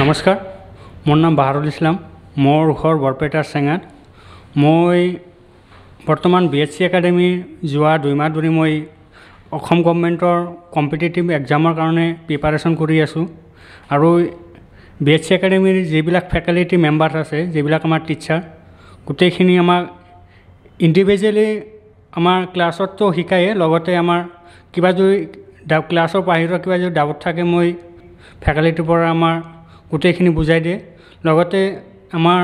নমস্কাৰ মোৰ নাম বাহাৰুল ইছলাম মোৰ ঘৰ বৰপেটাৰ চেঙাত মই বৰ্তমান বি এছ চি একাডেমী যোৱা দুই মাহ ধৰি মই অসম গভমেণ্টৰ কম্পিটিটিভ এক্সামৰ কাৰণে প্ৰিপাৰেশ্যন কৰি আছোঁ আৰু বি এছ চি একাডেমীৰ যিবিলাক ফেকাল্টি মেম্বাৰ আছে যিবিলাক আমাৰ টিচাৰ গোটেইখিনি আমাক ইণ্ডিভিজুৱেলি আমাৰ ক্লাছতো শিকায়ে লগতে আমাৰ কিবা যদি ক্লাছৰ বাহিৰৰ কিবা যদি ডাউট থাকে মই ফেকাল্টিৰ পৰা আমাৰ গোটেইখিনি বুজাই দিয়ে লগতে আমাৰ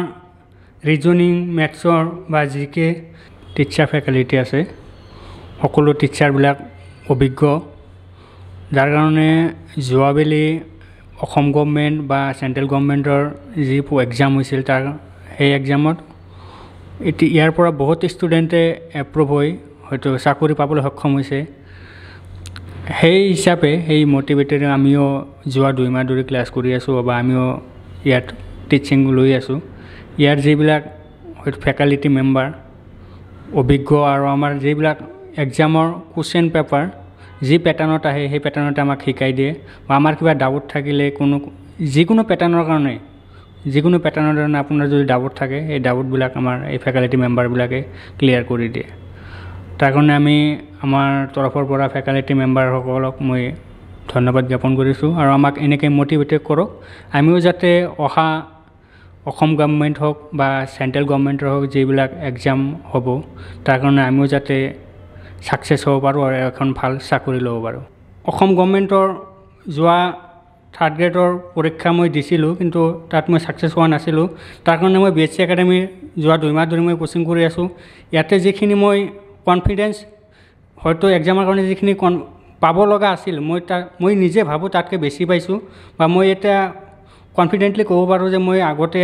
ৰিজনিং মেথছৰ বা জি কে টিচাৰ ফেকাল্টি আছে সকলো টিচাৰবিলাক অভিজ্ঞ যাৰ কাৰণে যোৱাবেলি অসম গভমেণ্ট বা চেণ্ট্ৰেল গভমেণ্টৰ যি এক্সাম হৈছিল তাৰ সেই এক্সামত এতিয়া ইয়াৰ পৰা বহুত ষ্টুডেণ্টে এপ্ৰুভ হৈ হয়তো চাকৰি পাবলৈ সক্ষম হৈছে সেই হিচাপে সেই মটিভেটেড আমিও যোৱা দুই মাহ ধৰি ক্লাছ কৰি আছোঁ বা আমিও ইয়াত টিচিং লৈ আছোঁ ইয়াৰ যিবিলাক হয়তো ফেকাল্টি মেম্বাৰ অভিজ্ঞ আৰু আমাৰ যিবিলাক এক্সামৰ কুৱেশ্যন পেপাৰ যি পেটাৰ্ণত আহে সেই পেটাৰ্ণতে আমাক শিকাই দিয়ে বা আমাৰ কিবা ডাউট থাকিলে কোনো যিকোনো পেটাৰ্ণৰ কাৰণে যিকোনো পেটাৰ্ণৰ কাৰণে আপোনাৰ যদি ডাউট থাকে সেই ডাউটবিলাক আমাৰ এই ফেকাল্টি মেম্বাৰবিলাকে ক্লিয়াৰ কৰি দিয়ে তাৰ কাৰণে আমি আমাৰ তৰফৰ পৰা ফেকাল্টি মেম্বাৰসকলক মই ধন্যবাদ জ্ঞাপন কৰিছোঁ আৰু আমাক এনেকৈ মটিভেটেড কৰক আমিও যাতে অহা অসম গভমেণ্ট হওক বা চেণ্ট্ৰেল গভমেণ্টৰ হওক যিবিলাক এক্সাম হ'ব তাৰ কাৰণে আমিও যাতে ছাকচেছ হ'ব পাৰোঁ আৰু এখন ভাল চাকৰি ল'ব পাৰোঁ অসম গভমেণ্টৰ যোৱা থাৰ্ড গ্ৰেডৰ পৰীক্ষা মই দিছিলোঁ কিন্তু তাত মই ছাকচেছ হোৱা নাছিলোঁ তাৰ কাৰণে মই বি এছ চি একাডেমীৰ যোৱা দুই মাহ ধৰি মই কোচিং কৰি আছোঁ ইয়াতে যিখিনি মই কনফিডেঞ্চ হয়তো এক্সামৰ কাৰণে যিখিনি কন পাব লগা আছিল মই তাত মই নিজে ভাবোঁ তাতকৈ বেছি পাইছোঁ বা মই এতিয়া কনফিডেণ্টলি ক'ব পাৰোঁ যে মই আগতে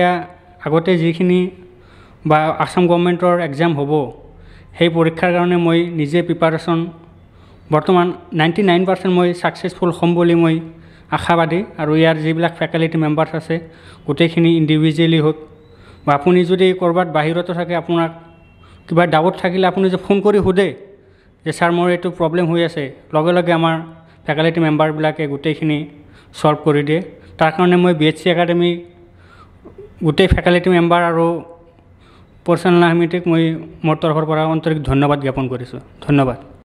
আগতে যিখিনি বা আসাম গভৰ্ণমেণ্টৰ এক্সাম হ'ব সেই পৰীক্ষাৰ কাৰণে মই নিজে প্ৰিপাৰেশ্যন বৰ্তমান নাইণ্টি নাইন পাৰ্চেণ্ট মই ছাকচেছফুল হ'ম বুলি মই আশাবাদী আৰু ইয়াৰ যিবিলাক ফেকাল্টি মেম্বাৰ্ছ আছে গোটেইখিনি ইণ্ডিভিজুৱেলি হওক বা আপুনি যদি ক'ৰবাত বাহিৰতো থাকে আপোনাক কিবা ডাউট থাকিলে আপুনি যে ফোন কৰি সোধে যে ছাৰ মোৰ এইটো প্ৰব্লেম হৈ আছে লগে লগে আমাৰ ফেকাল্টি মেম্বাৰবিলাকে গোটেইখিনি ছল্ভ কৰি দিয়ে তাৰ কাৰণে মই বি এইচ চি একাডেমি গোটেই ফেকাল্টি মেম্বাৰ আৰু পৰ্চনেল সমিতিক মই মোৰ তৰফৰ পৰা আন্তৰিক ধন্যবাদ জ্ঞাপন কৰিছোঁ ধন্যবাদ